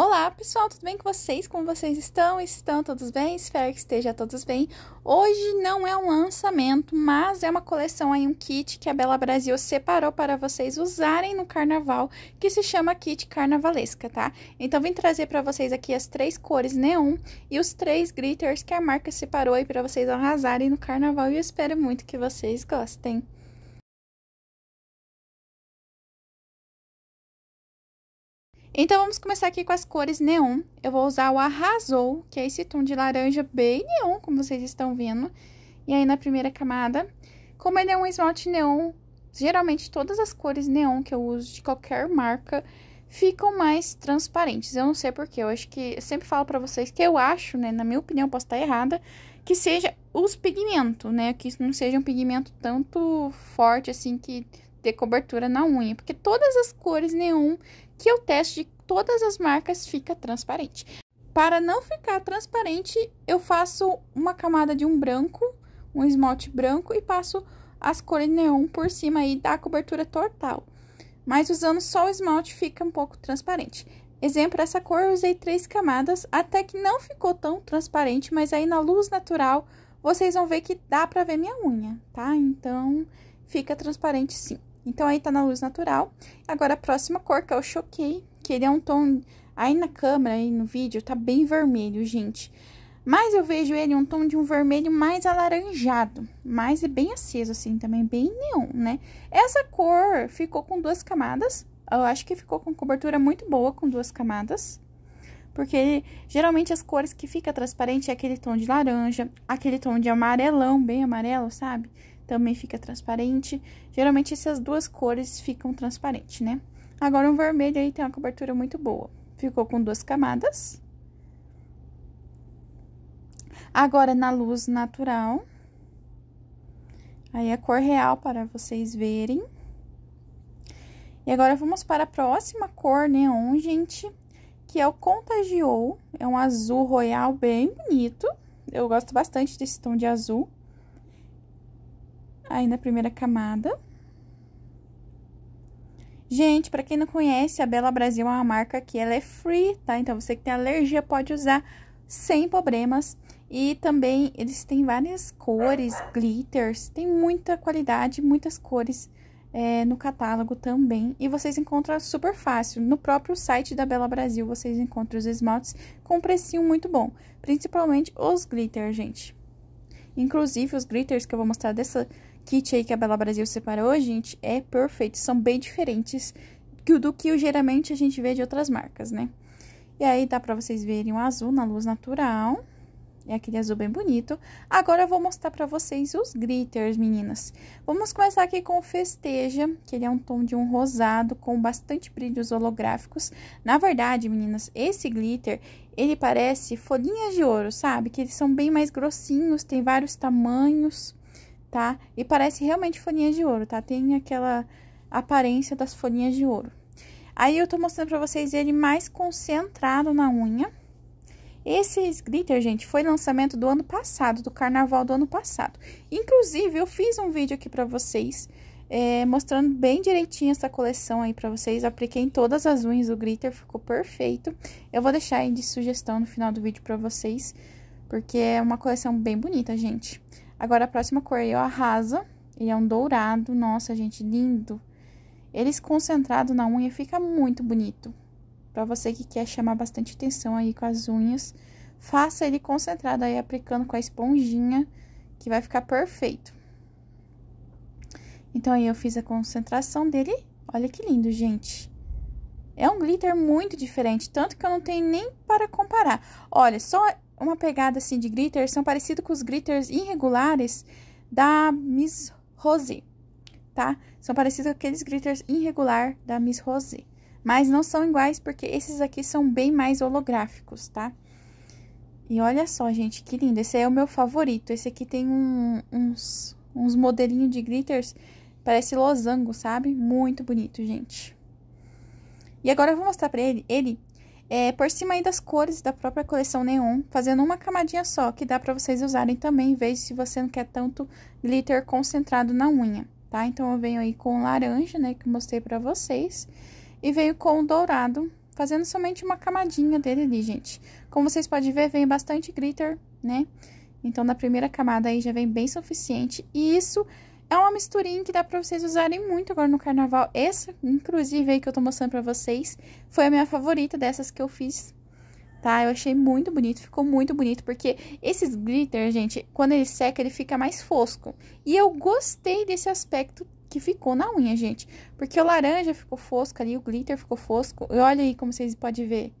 Olá pessoal, tudo bem com vocês? Como vocês estão? Estão todos bem? Espero que esteja todos bem. Hoje não é um lançamento, mas é uma coleção aí, um kit que a Bela Brasil separou para vocês usarem no carnaval, que se chama kit carnavalesca, tá? Então vim trazer para vocês aqui as três cores neon e os três glitters que a marca separou aí para vocês arrasarem no carnaval e eu espero muito que vocês gostem. Então, vamos começar aqui com as cores neon. Eu vou usar o Arrasou, que é esse tom de laranja bem neon, como vocês estão vendo. E aí, na primeira camada, como ele é um esmalte neon, geralmente todas as cores neon que eu uso de qualquer marca ficam mais transparentes. Eu não sei porquê, eu acho que... Eu sempre falo pra vocês que eu acho, né, na minha opinião, posso estar errada, que seja os pigmentos, né, que não seja um pigmento tanto forte, assim, que dê cobertura na unha. Porque todas as cores neon que o teste de todas as marcas fica transparente. Para não ficar transparente, eu faço uma camada de um branco, um esmalte branco e passo as cores neon por cima aí da cobertura total. Mas usando só o esmalte fica um pouco transparente. Exemplo, essa cor eu usei três camadas, até que não ficou tão transparente, mas aí na luz natural vocês vão ver que dá para ver minha unha, tá? Então, fica transparente sim. Então, aí tá na luz natural. Agora, a próxima cor que eu é choquei, que ele é um tom... Aí na câmera, aí no vídeo, tá bem vermelho, gente. Mas eu vejo ele um tom de um vermelho mais alaranjado, mas é bem aceso assim também, bem neon, né? Essa cor ficou com duas camadas, eu acho que ficou com cobertura muito boa com duas camadas. Porque geralmente as cores que fica transparente é aquele tom de laranja, aquele tom de amarelão, bem amarelo, sabe? também fica transparente. Geralmente essas duas cores ficam transparentes, né? Agora, um vermelho aí tem uma cobertura muito boa. Ficou com duas camadas. Agora, na luz natural. Aí, é a cor real para vocês verem. E agora, vamos para a próxima cor neon, né, gente, que é o Contagiou. É um azul royal bem bonito. Eu gosto bastante desse tom de azul aí na primeira camada. Gente, para quem não conhece, a Bela Brasil é uma marca que ela é free, tá? Então, você que tem alergia pode usar sem problemas. E também eles têm várias cores, glitters, tem muita qualidade, muitas cores é, no catálogo também. E vocês encontram super fácil. No próprio site da Bela Brasil, vocês encontram os esmaltes com um precinho muito bom. Principalmente os glitters, gente. Inclusive, os glitters que eu vou mostrar dessa kit aí que a Bela Brasil separou, gente, é perfeito. São bem diferentes do que geralmente a gente vê de outras marcas, né? E aí dá pra vocês verem o azul na luz natural. É aquele azul bem bonito. Agora eu vou mostrar pra vocês os glitters, meninas. Vamos começar aqui com o Festeja, que ele é um tom de um rosado com bastante brilhos holográficos. Na verdade, meninas, esse glitter, ele parece folhinhas de ouro, sabe? Que eles são bem mais grossinhos, tem vários tamanhos tá? E parece realmente folhinha de ouro, tá? Tem aquela aparência das folhinhas de ouro. Aí eu tô mostrando pra vocês ele mais concentrado na unha. Esse glitter, gente, foi lançamento do ano passado, do carnaval do ano passado. Inclusive, eu fiz um vídeo aqui pra vocês, é, mostrando bem direitinho essa coleção aí pra vocês. Apliquei em todas as unhas o glitter, ficou perfeito. Eu vou deixar aí de sugestão no final do vídeo pra vocês, porque é uma coleção bem bonita, gente. Agora, a próxima cor aí, ó, arrasa. Ele é um dourado. Nossa, gente, lindo. Ele é concentrado na unha fica muito bonito. Pra você que quer chamar bastante atenção aí com as unhas, faça ele concentrado aí, aplicando com a esponjinha, que vai ficar perfeito. Então, aí eu fiz a concentração dele. Olha que lindo, gente. É um glitter muito diferente, tanto que eu não tenho nem para comparar. Olha, só uma pegada assim de glitters, são parecidos com os glitters irregulares da Miss Rosé, tá? São parecidos com aqueles glitters irregular da Miss Rosé, mas não são iguais porque esses aqui são bem mais holográficos, tá? E olha só, gente, que lindo, esse é o meu favorito, esse aqui tem um, uns, uns modelinhos de glitters, parece losango, sabe? Muito bonito, gente. E agora eu vou mostrar pra ele, ele é, por cima aí das cores da própria coleção Neon, fazendo uma camadinha só, que dá para vocês usarem também, em vez de se você não quer tanto glitter concentrado na unha, tá? Então, eu venho aí com laranja, né, que mostrei para vocês, e veio com dourado, fazendo somente uma camadinha dele ali, gente. Como vocês podem ver, vem bastante glitter, né? Então, na primeira camada aí já vem bem suficiente, e isso é uma misturinha que dá pra vocês usarem muito agora no carnaval. Essa, inclusive, aí que eu tô mostrando pra vocês, foi a minha favorita dessas que eu fiz, tá? Eu achei muito bonito, ficou muito bonito, porque esses glitter, gente, quando ele seca, ele fica mais fosco. E eu gostei desse aspecto que ficou na unha, gente, porque o laranja ficou fosco ali, o glitter ficou fosco. E olha aí como vocês podem ver.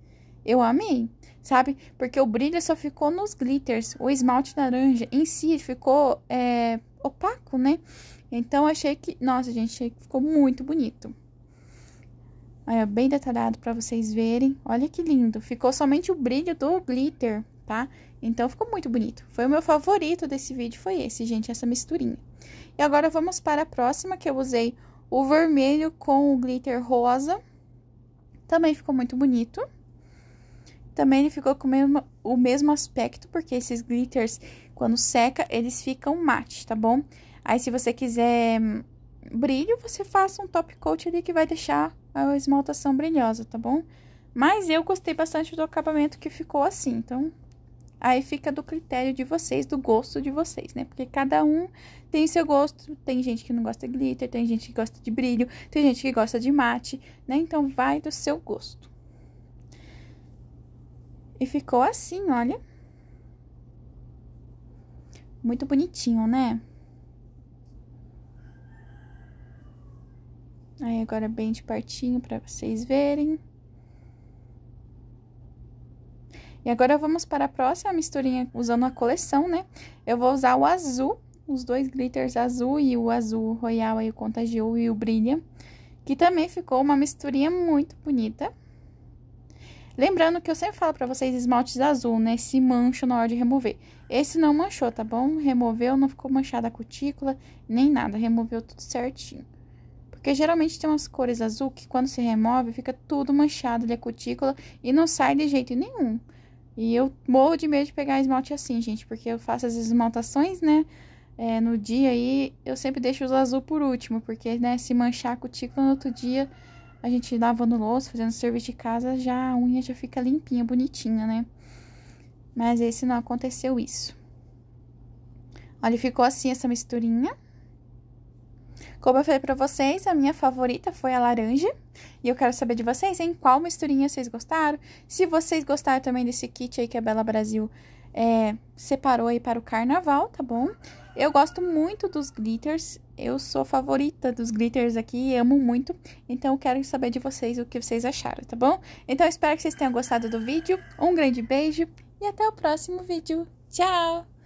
Eu amei, sabe? Porque o brilho só ficou nos glitters. O esmalte laranja em si ficou é, opaco, né? Então, achei que... Nossa, gente, achei que ficou muito bonito. Aí, ó, bem detalhado para vocês verem. Olha que lindo. Ficou somente o brilho do glitter, tá? Então, ficou muito bonito. Foi o meu favorito desse vídeo, foi esse, gente, essa misturinha. E agora, vamos para a próxima, que eu usei o vermelho com o glitter rosa. Também ficou muito bonito. Também ele ficou com o mesmo, o mesmo aspecto, porque esses glitters, quando seca, eles ficam mate, tá bom? Aí, se você quiser hum, brilho, você faça um top coat ali que vai deixar a esmaltação brilhosa, tá bom? Mas eu gostei bastante do acabamento que ficou assim, então... Aí fica do critério de vocês, do gosto de vocês, né? Porque cada um tem seu gosto. Tem gente que não gosta de glitter, tem gente que gosta de brilho, tem gente que gosta de mate, né? Então, vai do seu gosto. E ficou assim, olha. Muito bonitinho, né? Aí, agora bem de pertinho para vocês verem. E agora vamos para a próxima misturinha usando a coleção, né? Eu vou usar o azul, os dois glitters azul e o azul royal aí, o contagio e o brilha. Que também ficou uma misturinha muito bonita. Lembrando que eu sempre falo para vocês esmaltes azul, né? Se mancha na hora de remover. Esse não manchou, tá bom? Removeu, não ficou manchada a cutícula, nem nada. Removeu tudo certinho. Porque geralmente tem umas cores azul que quando se remove, fica tudo manchado ali a cutícula e não sai de jeito nenhum. E eu morro de medo de pegar esmalte assim, gente, porque eu faço as esmaltações, né? É, no dia aí, eu sempre deixo os azul por último, porque, né, se manchar a cutícula no outro dia a gente lavando louça, fazendo serviço de casa, já a unha já fica limpinha, bonitinha, né? Mas esse não aconteceu isso. Olha, ficou assim essa misturinha. Como eu falei pra vocês, a minha favorita foi a laranja. E eu quero saber de vocês, hein? Qual misturinha vocês gostaram? Se vocês gostaram também desse kit aí que a é Bela Brasil é, separou aí para o carnaval, tá bom? Eu gosto muito dos glitters, eu sou favorita dos glitters aqui, amo muito. Então, eu quero saber de vocês o que vocês acharam, tá bom? Então, espero que vocês tenham gostado do vídeo. Um grande beijo e até o próximo vídeo. Tchau!